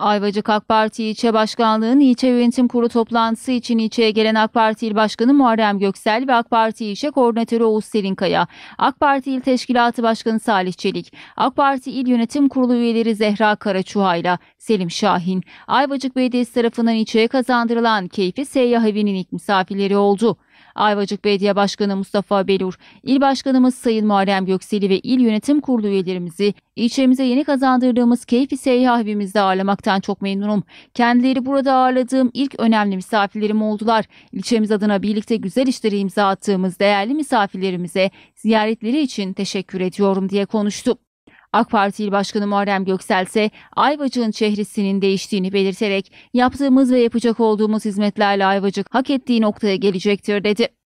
Ayvacık AK Parti İlçe Başkanlığı'nın ilçe Yönetim Kurulu toplantısı için ilçeye gelen AK Parti İl Başkanı Muharrem Göksel ve AK Parti İlçe Koordinatörü Oğuz Serinkaya, AK Parti İl Teşkilatı Başkanı Salih Çelik, AK Parti İl Yönetim Kurulu üyeleri Zehra Karaçuhayla, Selim Şahin, Ayvacık Belediyesi tarafından ilçeye kazandırılan keyfi seyyah evinin ilk misafirleri oldu. Ayvacık Belediye Başkanı Mustafa Belur, İl Başkanımız Sayın Muharrem Gökseli ve İl Yönetim Kurulu üyelerimizi ilçemize yeni kazandırdığımız keyfi seyyah evimizde ağırlamaktan çok memnunum. Kendileri burada ağırladığım ilk önemli misafirlerim oldular. İlçemiz adına birlikte güzel işleri imza attığımız değerli misafirlerimize ziyaretleri için teşekkür ediyorum diye konuştu. AK Parti İl Başkanı Muharrem Göksel ise Ayvacık'ın çehresinin değiştiğini belirterek yaptığımız ve yapacak olduğumuz hizmetlerle Ayvacık hak ettiği noktaya gelecektir dedi.